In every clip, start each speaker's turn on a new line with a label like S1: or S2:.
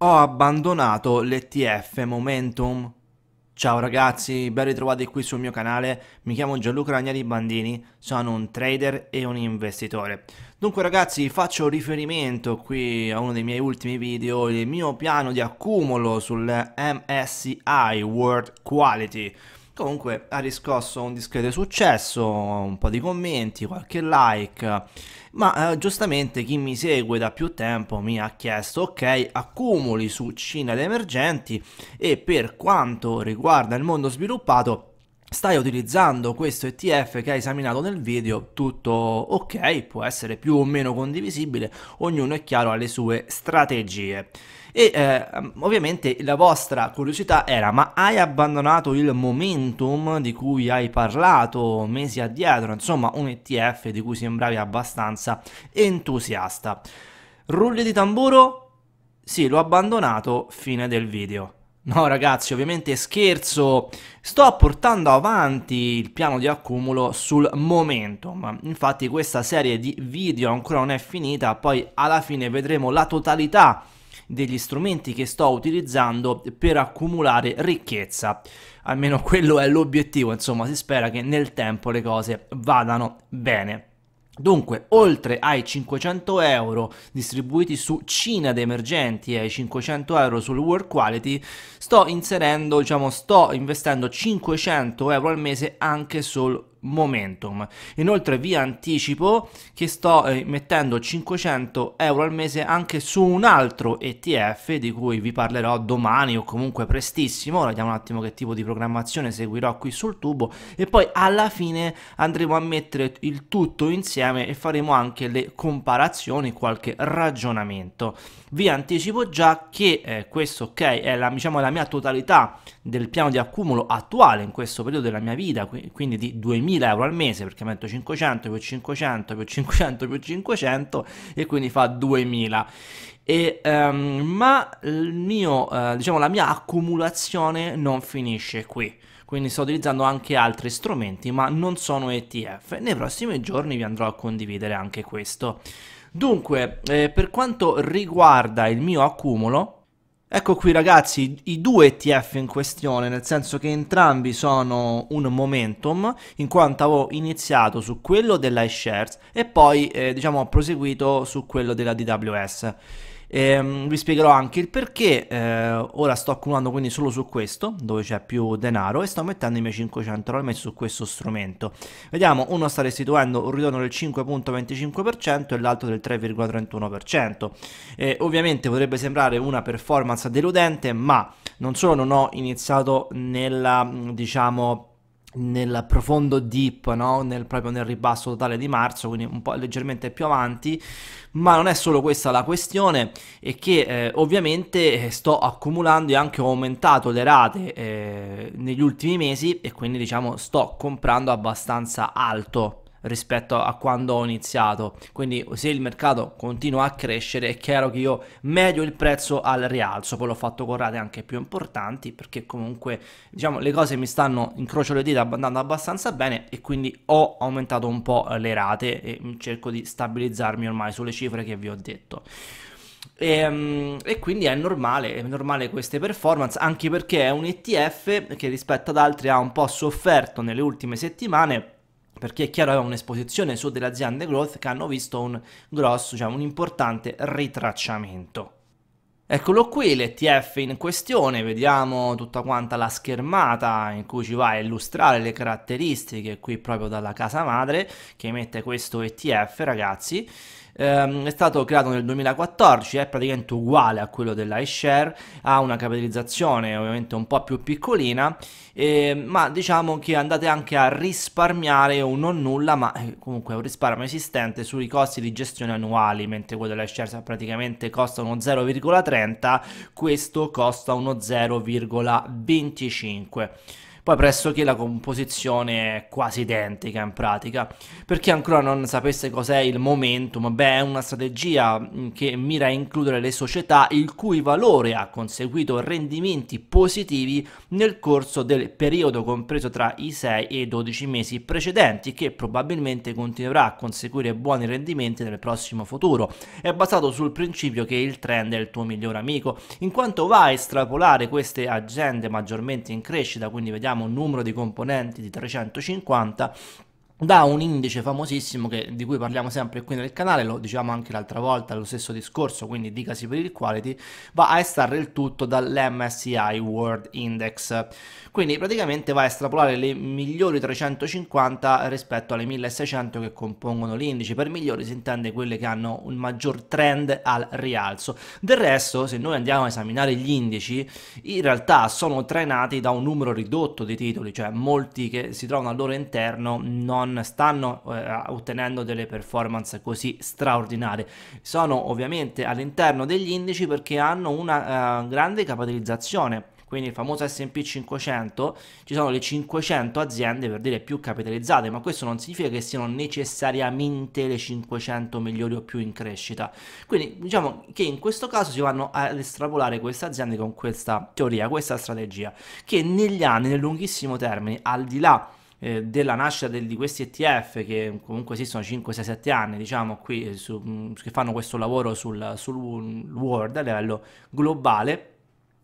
S1: Ho abbandonato l'ETF Momentum. Ciao ragazzi, ben ritrovati qui sul mio canale, mi chiamo Gianluca Ragnari Bandini, sono un trader e un investitore. Dunque ragazzi, faccio riferimento qui a uno dei miei ultimi video, il mio piano di accumulo sul MSI World Quality. Comunque ha riscosso un discreto successo, un po' di commenti, qualche like, ma eh, giustamente chi mi segue da più tempo mi ha chiesto, ok, accumuli su Cina ed emergenti e per quanto riguarda il mondo sviluppato stai utilizzando questo ETF che hai esaminato nel video, tutto ok, può essere più o meno condivisibile, ognuno è chiaro alle sue strategie. E eh, ovviamente la vostra curiosità era ma hai abbandonato il momentum di cui hai parlato mesi addietro, insomma un ETF di cui sembravi abbastanza entusiasta. Rulli di tamburo? Sì, l'ho abbandonato, fine del video. No ragazzi, ovviamente scherzo, sto portando avanti il piano di accumulo sul momentum, infatti questa serie di video ancora non è finita, poi alla fine vedremo la totalità degli strumenti che sto utilizzando per accumulare ricchezza, almeno quello è l'obiettivo, insomma si spera che nel tempo le cose vadano bene. Dunque, oltre ai 500 euro distribuiti su Cina ed emergenti e ai 500 euro sul World Quality, sto inserendo, diciamo, sto investendo 500 euro al mese anche sul Momentum. Inoltre vi anticipo che sto eh, mettendo 500 euro al mese anche su un altro ETF di cui vi parlerò domani o comunque prestissimo, ora vediamo un attimo che tipo di programmazione seguirò qui sul tubo e poi alla fine andremo a mettere il tutto insieme e faremo anche le comparazioni, qualche ragionamento vi anticipo già che eh, questo ok è la, diciamo, la mia totalità del piano di accumulo attuale in questo periodo della mia vita, quindi di 2000 euro al mese perché metto 500 più 500 più 500 più 500 e quindi fa 2000. E, um, ma mio, uh, diciamo, la mia accumulazione non finisce qui quindi sto utilizzando anche altri strumenti ma non sono ETF nei prossimi giorni vi andrò a condividere anche questo Dunque, eh, per quanto riguarda il mio accumulo, Ecco qui ragazzi i due ETF in questione, nel senso che entrambi sono un momentum, in quanto avevo iniziato su quello della iShares e poi eh, diciamo ho proseguito su quello della DWS. Ehm, vi spiegherò anche il perché, eh, ora sto accumulando quindi solo su questo, dove c'è più denaro, e sto mettendo i miei 500 euro su questo strumento. Vediamo, uno sta restituendo un ritorno del 5.25% e l'altro del 3,31%. Eh, ovviamente potrebbe sembrare una performance deludente, ma non solo non ho iniziato nella, mm, diciamo, nel profondo dip, no? nel, proprio nel ribasso totale di marzo, quindi un po' leggermente più avanti, ma non è solo questa la questione, è che eh, ovviamente eh, sto accumulando e anche ho aumentato le rate eh, negli ultimi mesi e quindi diciamo sto comprando abbastanza alto rispetto a quando ho iniziato. Quindi se il mercato continua a crescere è chiaro che io medio il prezzo al rialzo, poi l'ho fatto con rate anche più importanti perché comunque diciamo le cose mi stanno incrocio le dita andando abbastanza bene e quindi ho aumentato un po' le rate e mm, cerco di stabilizzarmi ormai sulle cifre che vi ho detto. E, ehm, e, quindi è normale, è normale queste performance, anche perché è un ETF che rispetto ad altri ha un po' sofferto nelle ultime settimane perché è chiaro aveva un'esposizione su delle aziende growth che hanno visto un grosso, cioè un importante ritracciamento. Eccolo qui l'ETF in questione, vediamo tutta quanta la schermata in cui ci va a illustrare le caratteristiche qui proprio dalla casa madre che emette questo ETF ragazzi ehm, è stato creato nel 2014, è praticamente uguale a quello dell'iShare, ha una capitalizzazione ovviamente un po' più piccolina, eh, ma diciamo che andate anche a risparmiare un non nulla, ma eh, comunque un risparmio esistente sui costi di gestione annuali, mentre quello dell'iShare praticamente costa uno 0,30, questo costa uno 0,25 poi pressoché la composizione è quasi identica in pratica. Per chi ancora non sapesse cos'è il momentum, beh è una strategia mm, che mira a includere le società il cui valore ha conseguito rendimenti positivi nel corso del periodo compreso tra i 6 e i 12 mesi precedenti che probabilmente continuerà a conseguire buoni rendimenti nel prossimo futuro. È basato sul principio che il trend è il tuo migliore amico, in quanto va a estrapolare queste aziende maggiormente in crescita, quindi vediamo abbiamo un numero di componenti di 350 da un indice famosissimo che, di cui parliamo sempre qui nel canale, lo diciamo anche l'altra volta, lo stesso discorso, quindi dicasi per il quality, va a estrarre il tutto dall'MSCI World Index. Quindi praticamente va a estrapolare le migliori 350 rispetto alle 1600 che compongono l'indice. Per migliori si intende quelle che hanno un maggior trend al rialzo. Del resto, se noi andiamo a esaminare gli indici, in realtà sono trainati da un numero ridotto di titoli, cioè molti che si trovano al loro interno non non stanno eh, ottenendo delle performance così straordinarie. Sono ovviamente all'interno degli indici perché hanno una eh, grande capitalizzazione quindi il famoso S&P 500 ci sono le 500 aziende per dire più capitalizzate ma questo non significa che siano necessariamente le 500 migliori o più in crescita quindi diciamo che in questo caso si vanno ad estrapolare queste aziende con questa teoria questa strategia che negli anni nel lunghissimo termine al di là eh, della nascita del, di questi ETF che comunque esistono 5, 6, 7 anni diciamo qui eh, su, mm, che fanno questo lavoro sul, sul world a livello globale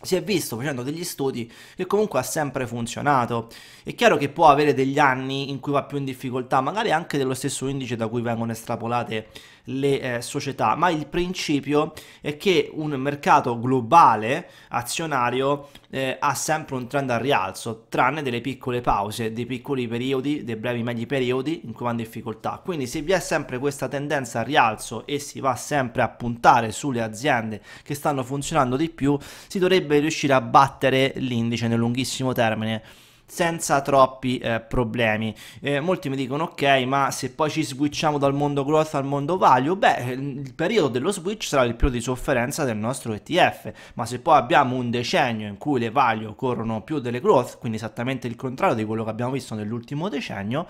S1: si è visto facendo degli studi che comunque ha sempre funzionato. È chiaro che può avere degli anni in cui va più in difficoltà, magari anche dello stesso indice da cui vengono estrapolate le eh, società, ma il principio è che un mercato globale azionario eh, ha sempre un trend al rialzo, tranne delle piccole pause, dei piccoli periodi, dei brevi medi periodi in cui vanno in difficoltà. Quindi se vi è sempre questa tendenza al rialzo e si va sempre a puntare sulle aziende che stanno funzionando di più, si dovrebbe riuscire a battere l'indice nel lunghissimo termine senza troppi eh, problemi. Eh, molti mi dicono ok, ma se poi ci switchiamo dal mondo growth al mondo value, beh, il periodo dello switch sarà il periodo di sofferenza del nostro ETF, ma se poi abbiamo un decennio in cui le value corrono più delle growth, quindi esattamente il contrario di quello che abbiamo visto nell'ultimo decennio,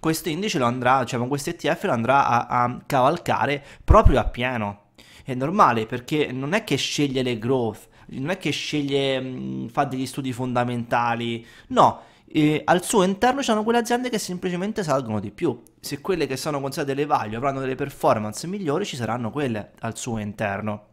S1: questo indice lo andrà, cioè questo ETF lo andrà a, a cavalcare proprio a pieno. È normale perché non è che sceglie le growth, non è che sceglie, mm, fa degli studi fondamentali, no. E al suo interno c'hanno quelle aziende che semplicemente salgono di più. Se quelle che sono considerate le value avranno delle performance migliori, ci saranno quelle al suo interno.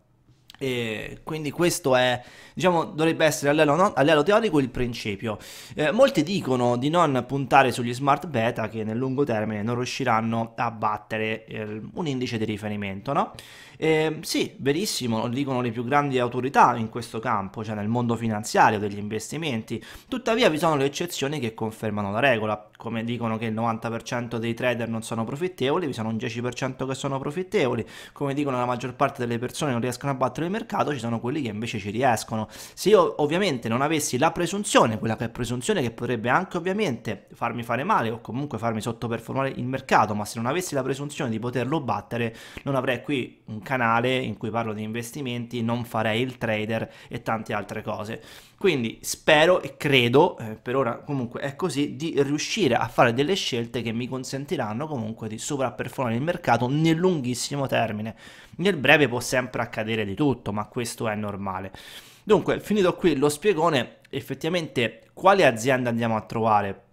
S1: E quindi questo è, diciamo, dovrebbe essere all'elo, teorico il principio. Eh, molti dicono di non puntare sugli smart beta che nel lungo termine non riusciranno a battere eh, un indice di riferimento, no? Eh, sì, verissimo, lo dicono le più grandi autorità in questo campo, cioè nel mondo finanziario, degli investimenti. Tuttavia vi sono le eccezioni che confermano la regola come dicono che il 90% dei trader non sono profittevoli, vi sono un 10% che sono profittevoli, come dicono la maggior parte delle persone non riescono a battere il mercato, ci sono quelli che invece ci riescono. Se io ovviamente non avessi la presunzione, quella che è presunzione che potrebbe anche ovviamente farmi fare male o comunque farmi sottoperformare il mercato, ma se non avessi la presunzione di poterlo battere, non avrei qui un canale in cui parlo di investimenti, non farei il trader e tante altre cose. Quindi spero e credo, eh, per ora comunque è così, di riuscire riuscire a fare delle scelte che mi consentiranno comunque di sovrapperformare il mercato nel lunghissimo termine. Nel breve può sempre accadere di tutto, ma questo è normale. Dunque, finito qui lo spiegone, effettivamente quale azienda andiamo a trovare?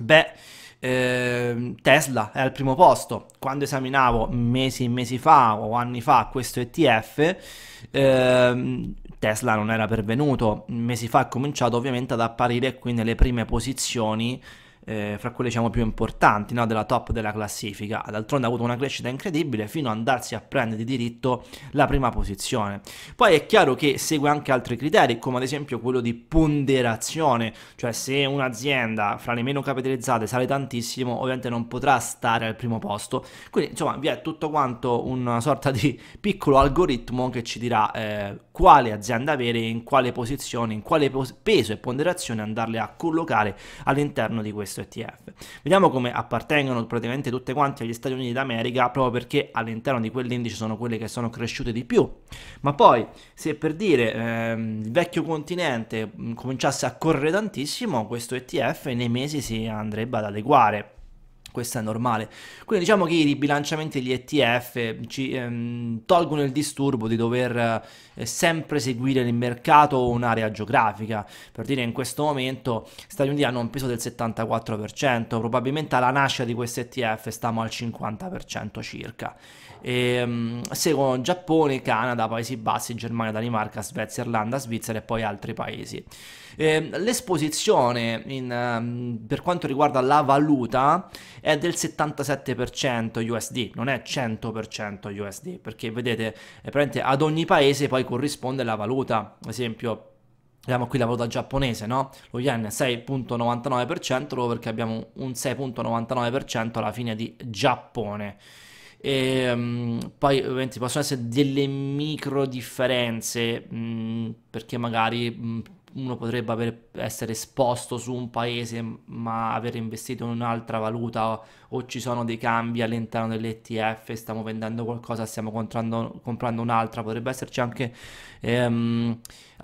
S1: Beh, eh, Tesla è al primo posto. Quando esaminavo mesi e mesi fa o anni fa questo ETF, eh, Tesla non era pervenuto. Mesi fa è cominciato ovviamente ad apparire qui nelle prime posizioni eh, fra quelle diciamo più importanti no? della top della classifica. D'altronde ha avuto una crescita incredibile fino ad andarsi a prendere di diritto la prima posizione. Poi è chiaro che segue anche altri criteri, come ad esempio quello di ponderazione, cioè se un'azienda fra le meno capitalizzate sale tantissimo, ovviamente non potrà stare al primo posto. Quindi insomma vi è tutto quanto una sorta di piccolo algoritmo che ci dirà eh, quale azienda avere, in quale posizione, in quale peso e ponderazione andarle a collocare all'interno di questo questo ETF. Vediamo come appartengono praticamente tutte quante agli Stati Uniti d'America proprio perché all'interno di quell'indice sono quelle che sono cresciute di più. Ma poi se per dire ehm, il vecchio continente mm, cominciasse a correre tantissimo, questo ETF nei mesi si andrebbe ad adeguare questo è normale. Quindi diciamo che i ribilanciamenti degli ETF ci ehm, tolgono il disturbo di dover eh, sempre seguire il mercato o un'area geografica. Per dire in questo momento Stati Uniti hanno un peso del 74%, probabilmente alla nascita di questi ETF stiamo al 50% circa. E, um, seguono Giappone, Canada, Paesi Bassi, Germania, Danimarca, Svezia, Irlanda, Svizzera e poi altri paesi. E, ehm, l'esposizione in, um, per quanto riguarda la valuta è del 77% USD, non è 100% USD, perché vedete, praticamente ad ogni paese poi corrisponde la valuta, ad esempio Vediamo qui la valuta giapponese, no? Lo yen 6.99%, proprio perché abbiamo un 6.99% alla fine di Giappone. E, um, poi ovviamente possono essere delle micro differenze, mh, mm, perché magari mh, mm, uno potrebbe aver, essere esposto su un paese ma aver investito in un'altra valuta o ci sono dei cambi all'interno dell'ETF, stiamo vendendo qualcosa, stiamo comprando, comprando un'altra, potrebbe esserci anche ehm,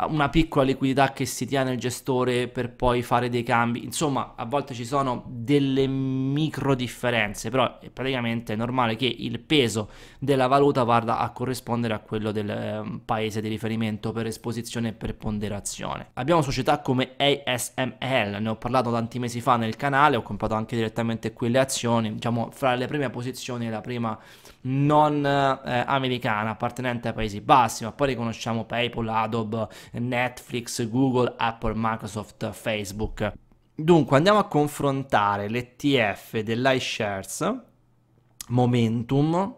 S1: una piccola liquidità che si tiene il gestore per poi fare dei cambi, insomma a volte ci sono delle micro differenze, però è praticamente normale che il peso della valuta vada a corrispondere a quello del eh, paese di riferimento per esposizione e per ponderazione. Abbiamo società come ASML, ne ho parlato tanti mesi fa nel canale, ho comprato anche direttamente quelle azioni, posizioni, diciamo fra le prime posizioni la prima non eh, americana appartenente ai Paesi Bassi, ma poi riconosciamo PayPal, Adobe, Netflix, Google, Apple, Microsoft, Facebook. Dunque andiamo a confrontare l'ETF dell'iShares Momentum,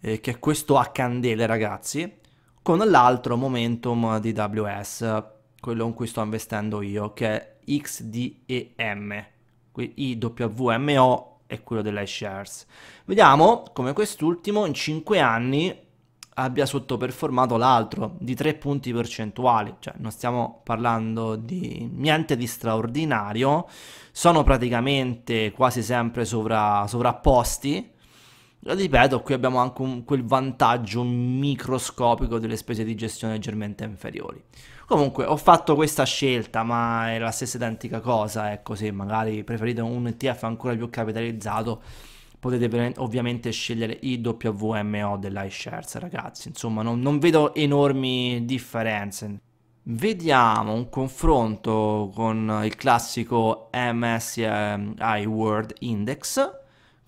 S1: eh, che è questo a candele ragazzi, con l'altro Momentum di WS, quello in cui sto investendo io, che è XDEM, IWMO è quello dell'iShares. Vediamo come quest'ultimo in 5 anni abbia sottoperformato l'altro di 3 punti percentuali, cioè non stiamo parlando di niente di straordinario, sono praticamente quasi sempre sovra, sovrapposti, ripeto, qui abbiamo anche un, quel vantaggio microscopico delle spese di gestione leggermente inferiori. Comunque ho fatto questa scelta, ma è la stessa identica cosa, ecco se magari preferite un ETF ancora più capitalizzato potete ovviamente scegliere IWMO WMO dell'iShares ragazzi, insomma non, non vedo enormi differenze. Vediamo un confronto con il classico MSI World Index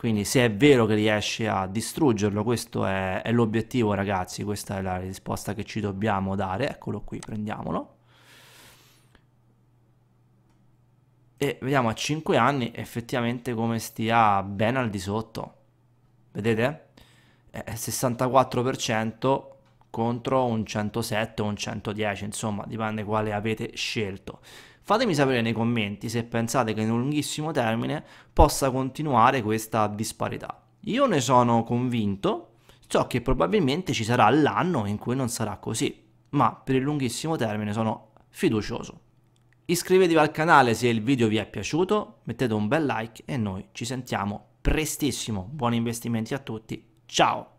S1: quindi se è vero che riesce a distruggerlo, questo è, è l'obiettivo ragazzi, questa è la risposta che ci dobbiamo dare, eccolo qui, prendiamolo. E vediamo a 5 anni effettivamente come stia ben al di sotto, vedete? È 64% contro un 107 o un 110, insomma dipende quale avete scelto. Fatemi sapere nei commenti se pensate che in un lunghissimo termine possa continuare questa disparità. Io ne sono convinto, so che probabilmente ci sarà l'anno in cui non sarà così, ma per il lunghissimo termine sono fiducioso. Iscrivetevi al canale se il video vi è piaciuto, mettete un bel like e noi ci sentiamo prestissimo. Buoni investimenti a tutti, ciao!